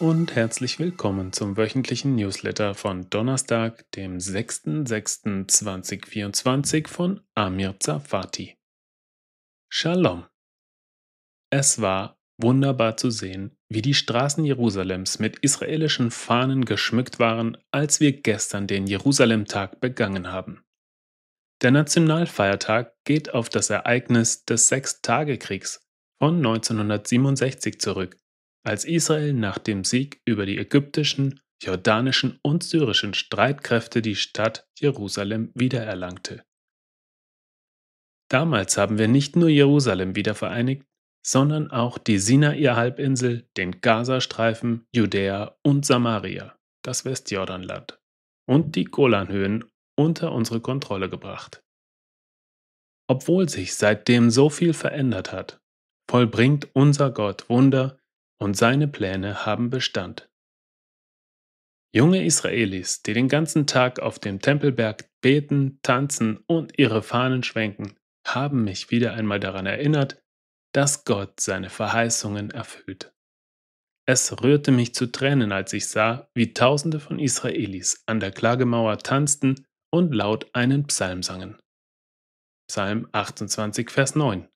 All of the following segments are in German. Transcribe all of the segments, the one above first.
und herzlich willkommen zum wöchentlichen Newsletter von Donnerstag, dem 6.06.2024 von Amir Zafati. Shalom. Es war wunderbar zu sehen, wie die Straßen Jerusalems mit israelischen Fahnen geschmückt waren, als wir gestern den Jerusalemtag begangen haben. Der Nationalfeiertag geht auf das Ereignis des Sechstagekriegs von 1967 zurück als Israel nach dem Sieg über die ägyptischen, jordanischen und syrischen Streitkräfte die Stadt Jerusalem wiedererlangte. Damals haben wir nicht nur Jerusalem wiedervereinigt, sondern auch die Sinai-Halbinsel, den Gazastreifen, Judäa und Samaria, das Westjordanland, und die Golanhöhen unter unsere Kontrolle gebracht. Obwohl sich seitdem so viel verändert hat, vollbringt unser Gott Wunder, und seine Pläne haben Bestand. Junge Israelis, die den ganzen Tag auf dem Tempelberg beten, tanzen und ihre Fahnen schwenken, haben mich wieder einmal daran erinnert, dass Gott seine Verheißungen erfüllt. Es rührte mich zu Tränen, als ich sah, wie Tausende von Israelis an der Klagemauer tanzten und laut einen Psalm sangen. Psalm 28, Vers 9.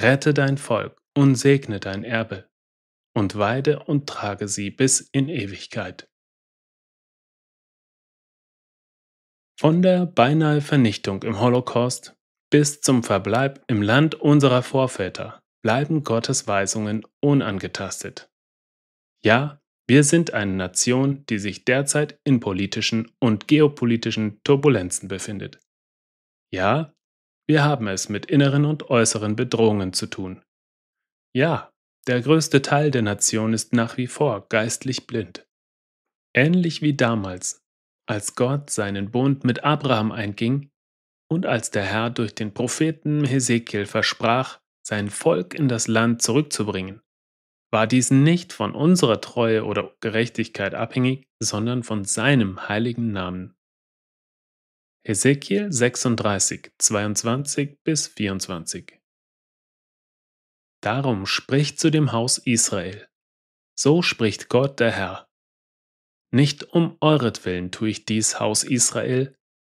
Rette dein Volk und segne dein Erbe und weide und trage sie bis in Ewigkeit. Von der beinahe Vernichtung im Holocaust bis zum Verbleib im Land unserer Vorväter bleiben Gottes Weisungen unangetastet. Ja, wir sind eine Nation, die sich derzeit in politischen und geopolitischen Turbulenzen befindet. Ja, wir haben es mit inneren und äußeren Bedrohungen zu tun, ja, der größte Teil der Nation ist nach wie vor geistlich blind. Ähnlich wie damals, als Gott seinen Bund mit Abraham einging und als der Herr durch den Propheten Hesekiel versprach, sein Volk in das Land zurückzubringen, war dies nicht von unserer Treue oder Gerechtigkeit abhängig, sondern von seinem heiligen Namen. Hesekiel 36, 22 bis 24 Darum spricht zu dem Haus Israel. So spricht Gott der Herr. Nicht um euretwillen tue ich dies Haus Israel,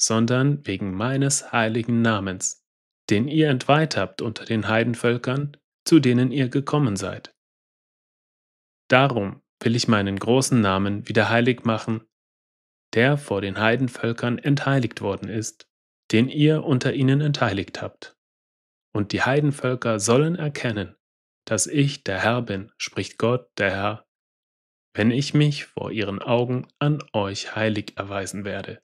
sondern wegen meines heiligen Namens, den ihr entweiht habt unter den Heidenvölkern, zu denen ihr gekommen seid. Darum will ich meinen großen Namen wieder heilig machen, der vor den Heidenvölkern entheiligt worden ist, den ihr unter ihnen entheiligt habt. Und die Heidenvölker sollen erkennen, dass ich der Herr bin, spricht Gott, der Herr, wenn ich mich vor ihren Augen an euch heilig erweisen werde.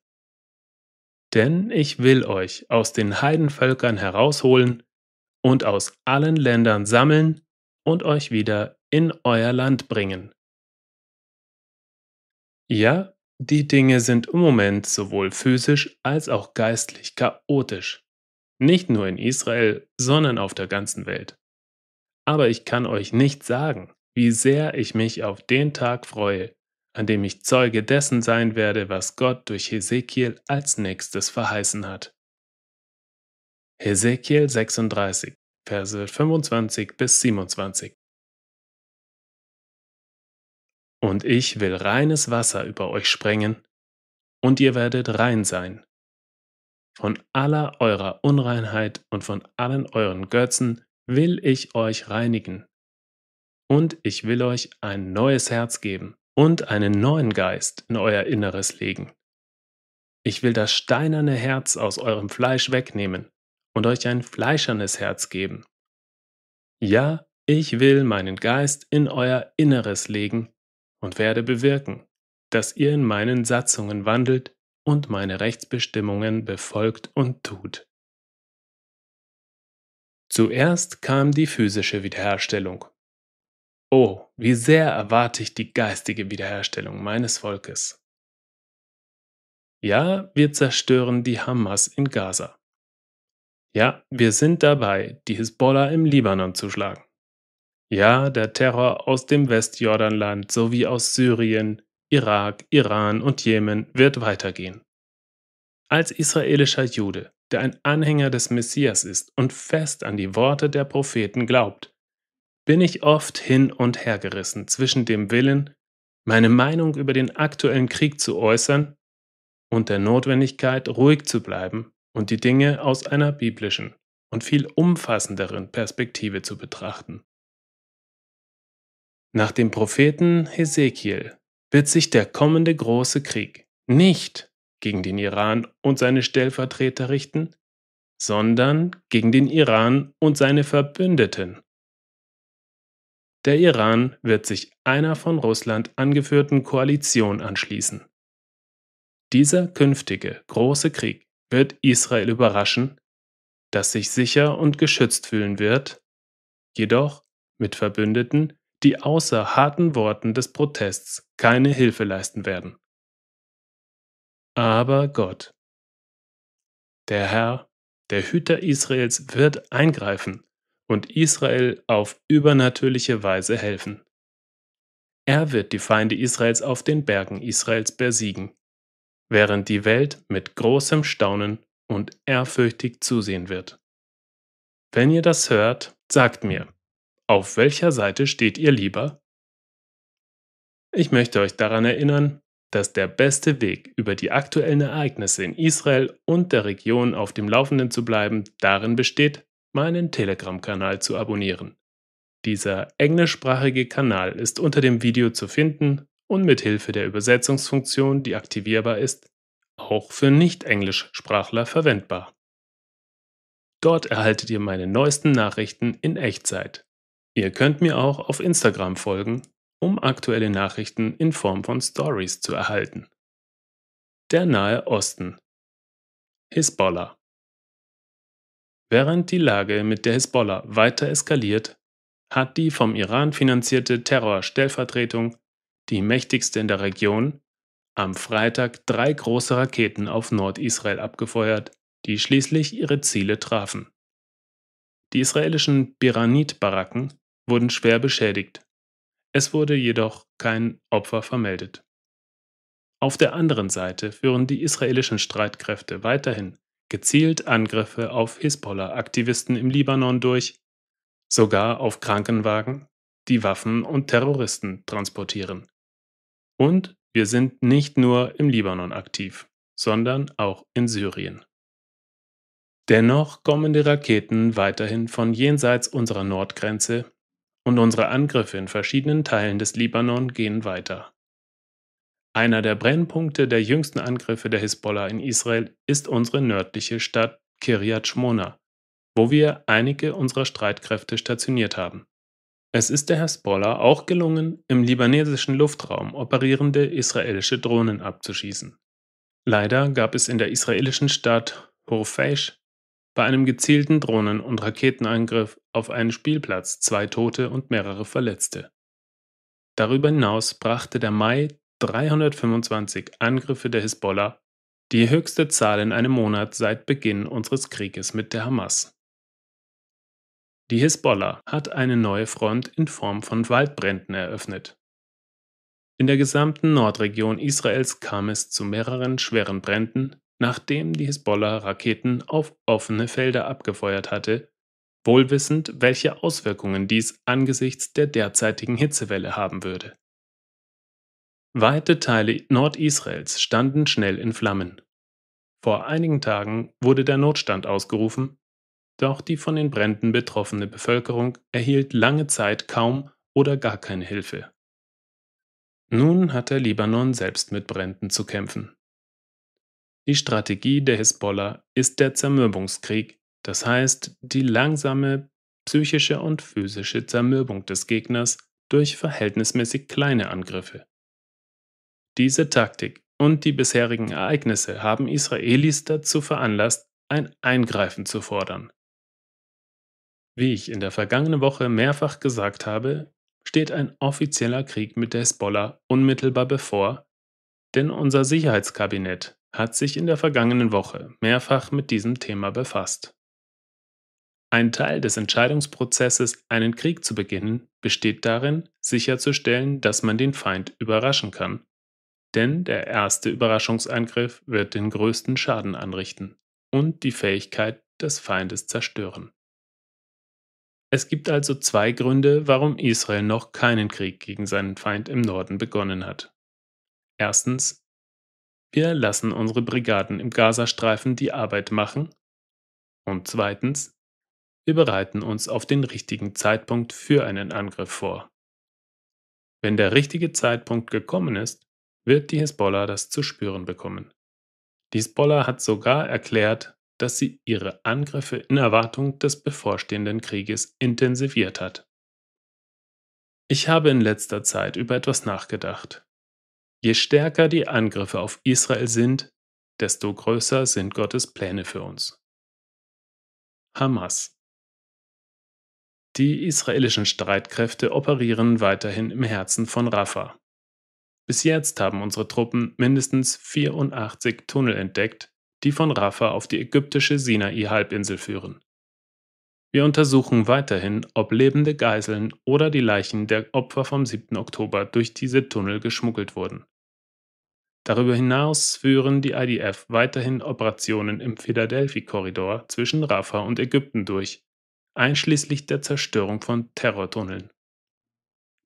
Denn ich will euch aus den Heidenvölkern herausholen und aus allen Ländern sammeln und euch wieder in euer Land bringen. Ja, die Dinge sind im Moment sowohl physisch als auch geistlich chaotisch. Nicht nur in Israel, sondern auf der ganzen Welt. Aber ich kann euch nicht sagen, wie sehr ich mich auf den Tag freue, an dem ich Zeuge dessen sein werde, was Gott durch Hesekiel als nächstes verheißen hat. Hesekiel 36, Verse 25 bis 27 Und ich will reines Wasser über euch sprengen, und ihr werdet rein sein, von aller eurer Unreinheit und von allen euren Götzen will ich euch reinigen. Und ich will euch ein neues Herz geben und einen neuen Geist in euer Inneres legen. Ich will das steinerne Herz aus eurem Fleisch wegnehmen und euch ein fleischernes Herz geben. Ja, ich will meinen Geist in euer Inneres legen und werde bewirken, dass ihr in meinen Satzungen wandelt und meine Rechtsbestimmungen befolgt und tut. Zuerst kam die physische Wiederherstellung. Oh, wie sehr erwarte ich die geistige Wiederherstellung meines Volkes. Ja, wir zerstören die Hamas in Gaza. Ja, wir sind dabei, die Hisbollah im Libanon zu schlagen. Ja, der Terror aus dem Westjordanland sowie aus Syrien, Irak, Iran und Jemen wird weitergehen. Als israelischer Jude, der ein Anhänger des Messias ist und fest an die Worte der Propheten glaubt, bin ich oft hin und her gerissen zwischen dem Willen, meine Meinung über den aktuellen Krieg zu äußern und der Notwendigkeit, ruhig zu bleiben und die Dinge aus einer biblischen und viel umfassenderen Perspektive zu betrachten. Nach dem Propheten Hesekiel wird sich der kommende große Krieg nicht gegen den Iran und seine Stellvertreter richten, sondern gegen den Iran und seine Verbündeten. Der Iran wird sich einer von Russland angeführten Koalition anschließen. Dieser künftige große Krieg wird Israel überraschen, das sich sicher und geschützt fühlen wird, jedoch mit Verbündeten, die außer harten Worten des Protests keine Hilfe leisten werden. Aber Gott, der Herr, der Hüter Israels, wird eingreifen und Israel auf übernatürliche Weise helfen. Er wird die Feinde Israels auf den Bergen Israels besiegen, während die Welt mit großem Staunen und ehrfürchtig zusehen wird. Wenn ihr das hört, sagt mir, auf welcher Seite steht ihr lieber? Ich möchte euch daran erinnern, dass der beste Weg, über die aktuellen Ereignisse in Israel und der Region auf dem Laufenden zu bleiben, darin besteht, meinen Telegram-Kanal zu abonnieren. Dieser englischsprachige Kanal ist unter dem Video zu finden und mit Hilfe der Übersetzungsfunktion, die aktivierbar ist, auch für Nicht-Englischsprachler verwendbar. Dort erhaltet ihr meine neuesten Nachrichten in Echtzeit Ihr könnt mir auch auf Instagram folgen, um aktuelle Nachrichten in Form von Stories zu erhalten. Der Nahe Osten. Hisbollah. Während die Lage mit der Hisbollah weiter eskaliert, hat die vom Iran finanzierte Terrorstellvertretung, die mächtigste in der Region, am Freitag drei große Raketen auf Nordisrael abgefeuert, die schließlich ihre Ziele trafen. Die israelischen Biranit-Baracken wurden schwer beschädigt. Es wurde jedoch kein Opfer vermeldet. Auf der anderen Seite führen die israelischen Streitkräfte weiterhin gezielt Angriffe auf Hisbollah-Aktivisten im Libanon durch, sogar auf Krankenwagen, die Waffen und Terroristen transportieren. Und wir sind nicht nur im Libanon aktiv, sondern auch in Syrien. Dennoch kommen die Raketen weiterhin von jenseits unserer Nordgrenze und unsere Angriffe in verschiedenen Teilen des Libanon gehen weiter. Einer der Brennpunkte der jüngsten Angriffe der Hisbollah in Israel ist unsere nördliche Stadt Kiryat Shmona, wo wir einige unserer Streitkräfte stationiert haben. Es ist der Hisbollah auch gelungen, im libanesischen Luftraum operierende israelische Drohnen abzuschießen. Leider gab es in der israelischen Stadt Hurfeish bei einem gezielten Drohnen- und Raketenangriff auf einen Spielplatz zwei Tote und mehrere Verletzte. Darüber hinaus brachte der Mai 325 Angriffe der Hisbollah, die höchste Zahl in einem Monat seit Beginn unseres Krieges mit der Hamas. Die Hisbollah hat eine neue Front in Form von Waldbränden eröffnet. In der gesamten Nordregion Israels kam es zu mehreren schweren Bränden, nachdem die Hisbollah Raketen auf offene Felder abgefeuert hatte, wohlwissend, welche Auswirkungen dies angesichts der derzeitigen Hitzewelle haben würde. Weite Teile Nordisraels standen schnell in Flammen. Vor einigen Tagen wurde der Notstand ausgerufen, doch die von den Bränden betroffene Bevölkerung erhielt lange Zeit kaum oder gar keine Hilfe. Nun hat der Libanon selbst mit Bränden zu kämpfen. Die Strategie der Hisbollah ist der Zermürbungskrieg, das heißt die langsame psychische und physische Zermürbung des Gegners durch verhältnismäßig kleine Angriffe. Diese Taktik und die bisherigen Ereignisse haben Israelis dazu veranlasst, ein Eingreifen zu fordern. Wie ich in der vergangenen Woche mehrfach gesagt habe, steht ein offizieller Krieg mit der Hezbollah unmittelbar bevor, denn unser Sicherheitskabinett hat sich in der vergangenen Woche mehrfach mit diesem Thema befasst. Ein Teil des Entscheidungsprozesses, einen Krieg zu beginnen, besteht darin, sicherzustellen, dass man den Feind überraschen kann. Denn der erste Überraschungsangriff wird den größten Schaden anrichten und die Fähigkeit des Feindes zerstören. Es gibt also zwei Gründe, warum Israel noch keinen Krieg gegen seinen Feind im Norden begonnen hat. Erstens, wir lassen unsere Brigaden im Gazastreifen die Arbeit machen. Und zweitens, wir bereiten uns auf den richtigen Zeitpunkt für einen Angriff vor. Wenn der richtige Zeitpunkt gekommen ist, wird die Hisbollah das zu spüren bekommen. Die Hisbollah hat sogar erklärt, dass sie ihre Angriffe in Erwartung des bevorstehenden Krieges intensiviert hat. Ich habe in letzter Zeit über etwas nachgedacht, Je stärker die Angriffe auf Israel sind, desto größer sind Gottes Pläne für uns. Hamas Die israelischen Streitkräfte operieren weiterhin im Herzen von Rafah. Bis jetzt haben unsere Truppen mindestens 84 Tunnel entdeckt, die von Rafah auf die ägyptische Sinai-Halbinsel führen. Wir untersuchen weiterhin, ob lebende Geiseln oder die Leichen der Opfer vom 7. Oktober durch diese Tunnel geschmuggelt wurden. Darüber hinaus führen die IDF weiterhin Operationen im Philadelphia-Korridor zwischen Rafah und Ägypten durch, einschließlich der Zerstörung von Terrortunneln.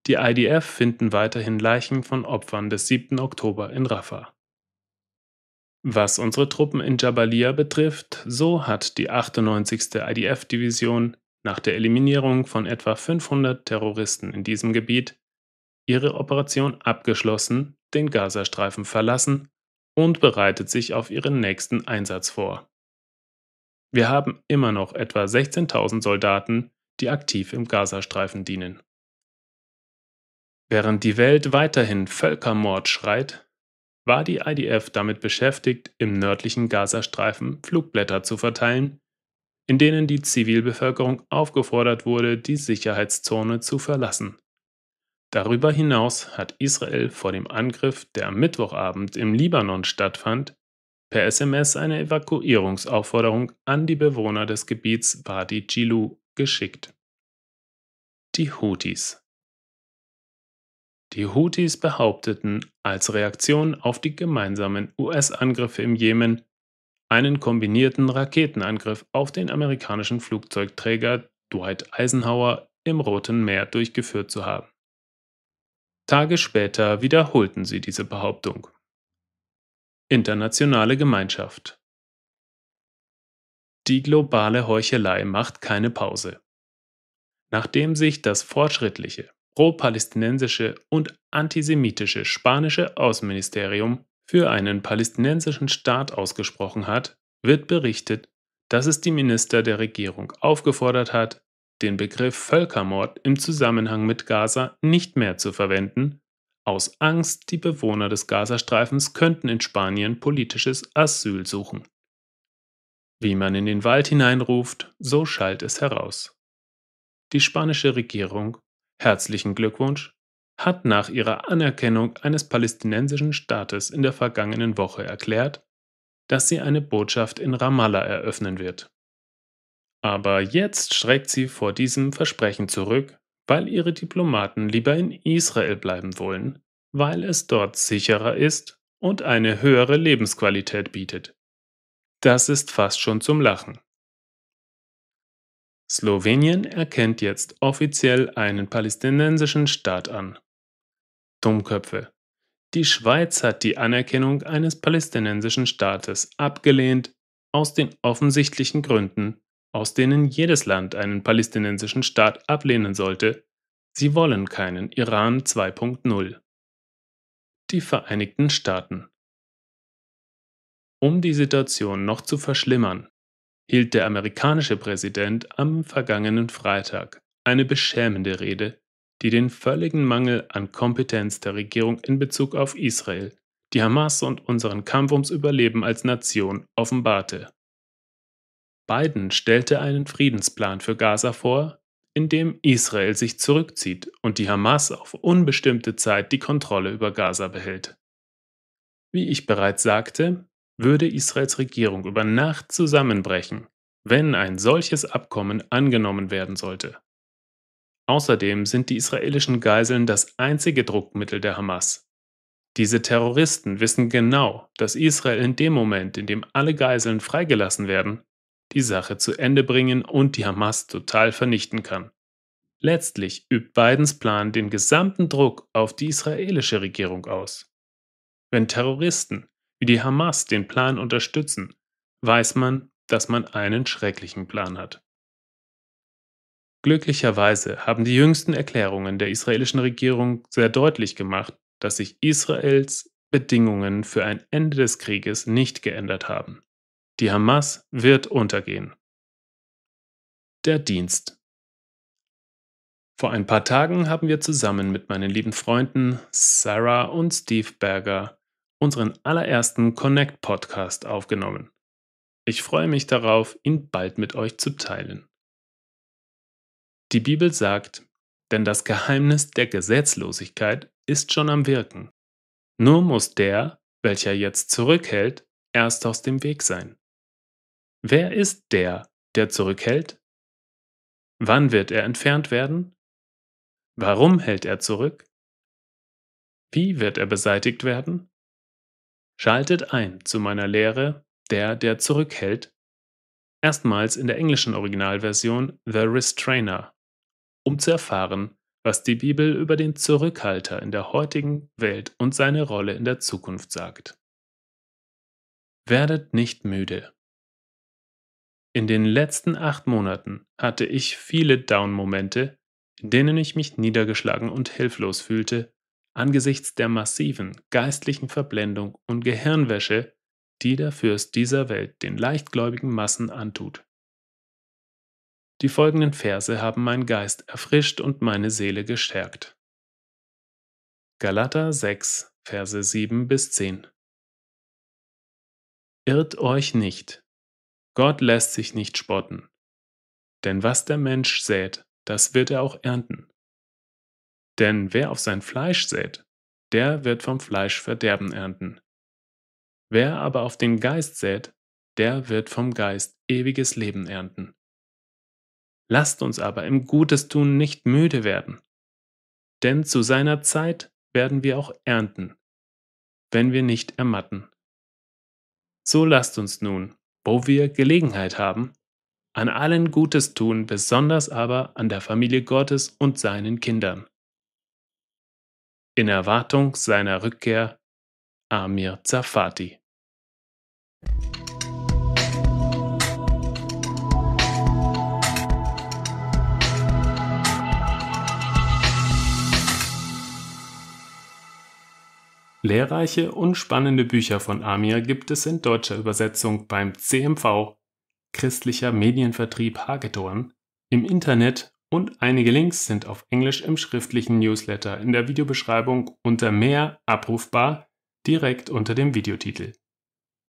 Die IDF finden weiterhin Leichen von Opfern des 7. Oktober in Rafah. Was unsere Truppen in Jabalia betrifft, so hat die 98. IDF-Division nach der Eliminierung von etwa 500 Terroristen in diesem Gebiet ihre Operation abgeschlossen, den Gazastreifen verlassen und bereitet sich auf ihren nächsten Einsatz vor. Wir haben immer noch etwa 16.000 Soldaten, die aktiv im Gazastreifen dienen. Während die Welt weiterhin Völkermord schreit, war die IDF damit beschäftigt, im nördlichen Gazastreifen Flugblätter zu verteilen, in denen die Zivilbevölkerung aufgefordert wurde, die Sicherheitszone zu verlassen. Darüber hinaus hat Israel vor dem Angriff, der am Mittwochabend im Libanon stattfand, per SMS eine Evakuierungsaufforderung an die Bewohner des Gebiets Wadi Jilu geschickt. Die Houthis die Houthis behaupteten als Reaktion auf die gemeinsamen US-Angriffe im Jemen einen kombinierten Raketenangriff auf den amerikanischen Flugzeugträger Dwight Eisenhower im Roten Meer durchgeführt zu haben. Tage später wiederholten sie diese Behauptung. Internationale Gemeinschaft Die globale Heuchelei macht keine Pause. Nachdem sich das fortschrittliche, pro-palästinensische und antisemitische spanische Außenministerium für einen palästinensischen Staat ausgesprochen hat, wird berichtet, dass es die Minister der Regierung aufgefordert hat, den Begriff Völkermord im Zusammenhang mit Gaza nicht mehr zu verwenden, aus Angst, die Bewohner des Gazastreifens könnten in Spanien politisches Asyl suchen. Wie man in den Wald hineinruft, so schallt es heraus. Die spanische Regierung Herzlichen Glückwunsch, hat nach ihrer Anerkennung eines palästinensischen Staates in der vergangenen Woche erklärt, dass sie eine Botschaft in Ramallah eröffnen wird. Aber jetzt schreckt sie vor diesem Versprechen zurück, weil ihre Diplomaten lieber in Israel bleiben wollen, weil es dort sicherer ist und eine höhere Lebensqualität bietet. Das ist fast schon zum Lachen. Slowenien erkennt jetzt offiziell einen palästinensischen Staat an. Dummköpfe. Die Schweiz hat die Anerkennung eines palästinensischen Staates abgelehnt, aus den offensichtlichen Gründen, aus denen jedes Land einen palästinensischen Staat ablehnen sollte. Sie wollen keinen Iran 2.0. Die Vereinigten Staaten. Um die Situation noch zu verschlimmern, hielt der amerikanische Präsident am vergangenen Freitag eine beschämende Rede, die den völligen Mangel an Kompetenz der Regierung in Bezug auf Israel, die Hamas und unseren Kampf ums Überleben als Nation offenbarte. Biden stellte einen Friedensplan für Gaza vor, in dem Israel sich zurückzieht und die Hamas auf unbestimmte Zeit die Kontrolle über Gaza behält. Wie ich bereits sagte, würde Israels Regierung über Nacht zusammenbrechen, wenn ein solches Abkommen angenommen werden sollte. Außerdem sind die israelischen Geiseln das einzige Druckmittel der Hamas. Diese Terroristen wissen genau, dass Israel in dem Moment, in dem alle Geiseln freigelassen werden, die Sache zu Ende bringen und die Hamas total vernichten kann. Letztlich übt Bidens Plan den gesamten Druck auf die israelische Regierung aus. Wenn Terroristen wie die Hamas den Plan unterstützen, weiß man, dass man einen schrecklichen Plan hat. Glücklicherweise haben die jüngsten Erklärungen der israelischen Regierung sehr deutlich gemacht, dass sich Israels Bedingungen für ein Ende des Krieges nicht geändert haben. Die Hamas wird untergehen. Der Dienst. Vor ein paar Tagen haben wir zusammen mit meinen lieben Freunden Sarah und Steve Berger unseren allerersten Connect-Podcast aufgenommen. Ich freue mich darauf, ihn bald mit euch zu teilen. Die Bibel sagt, denn das Geheimnis der Gesetzlosigkeit ist schon am Wirken. Nur muss der, welcher jetzt zurückhält, erst aus dem Weg sein. Wer ist der, der zurückhält? Wann wird er entfernt werden? Warum hält er zurück? Wie wird er beseitigt werden? Schaltet ein zu meiner Lehre, der, der zurückhält, erstmals in der englischen Originalversion The Restrainer, um zu erfahren, was die Bibel über den Zurückhalter in der heutigen Welt und seine Rolle in der Zukunft sagt. Werdet nicht müde. In den letzten acht Monaten hatte ich viele Down-Momente, in denen ich mich niedergeschlagen und hilflos fühlte angesichts der massiven geistlichen Verblendung und Gehirnwäsche, die der Fürst dieser Welt den leichtgläubigen Massen antut. Die folgenden Verse haben meinen Geist erfrischt und meine Seele gestärkt. Galater 6, Verse 7 bis 10 Irrt euch nicht, Gott lässt sich nicht spotten, denn was der Mensch sät, das wird er auch ernten. Denn wer auf sein Fleisch sät, der wird vom Fleisch Verderben ernten. Wer aber auf den Geist sät, der wird vom Geist ewiges Leben ernten. Lasst uns aber im Gutes tun nicht müde werden, denn zu seiner Zeit werden wir auch ernten, wenn wir nicht ermatten. So lasst uns nun, wo wir Gelegenheit haben, an allen Gutes tun, besonders aber an der Familie Gottes und seinen Kindern in Erwartung seiner Rückkehr Amir Zafati. Lehrreiche und spannende Bücher von Amir gibt es in deutscher Übersetzung beim CMV Christlicher Medienvertrieb Hagedorn, im Internet und einige Links sind auf Englisch im schriftlichen Newsletter in der Videobeschreibung unter Mehr abrufbar direkt unter dem Videotitel.